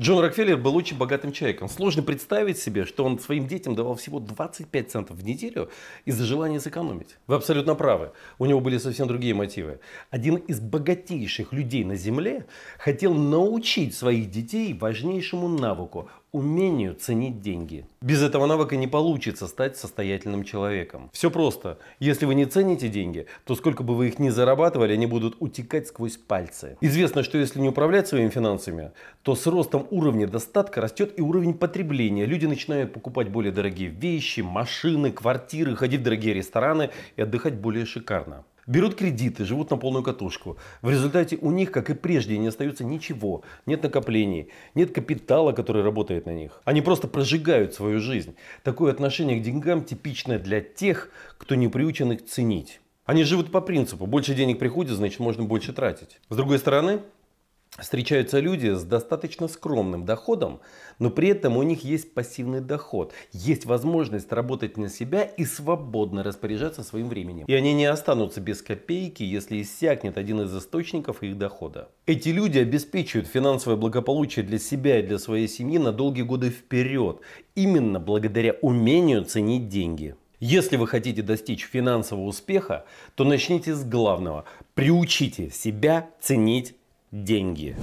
Джон Рокфеллер был очень богатым человеком. Сложно представить себе, что он своим детям давал всего 25 центов в неделю из-за желания сэкономить. Вы абсолютно правы. У него были совсем другие мотивы. Один из богатейших людей на Земле хотел научить своих детей важнейшему навыку – умению ценить деньги. Без этого навыка не получится стать состоятельным человеком. Все просто. Если вы не цените деньги, то сколько бы вы их ни зарабатывали, они будут утекать сквозь пальцы. Известно, что если не управлять своими финансами, то с ростом уровня достатка растет и уровень потребления. Люди начинают покупать более дорогие вещи, машины, квартиры, ходить в дорогие рестораны и отдыхать более шикарно берут кредиты, живут на полную катушку. В результате у них, как и прежде, не остается ничего. Нет накоплений, нет капитала, который работает на них. Они просто прожигают свою жизнь. Такое отношение к деньгам типично для тех, кто не приучен их ценить. Они живут по принципу, больше денег приходит, значит можно больше тратить. С другой стороны, встречаются люди с достаточно скромным доходом, но при этом у них есть пассивный доход, есть возможность работать на себя и свободно распоряжаться своим временем. И они не останутся без копейки, если иссякнет один из источников их дохода. Эти люди обеспечивают финансовое благополучие для себя и для своей семьи на долгие годы вперед, именно благодаря умению ценить деньги. Если вы хотите достичь финансового успеха, то начните с главного. Приучите себя ценить деньги.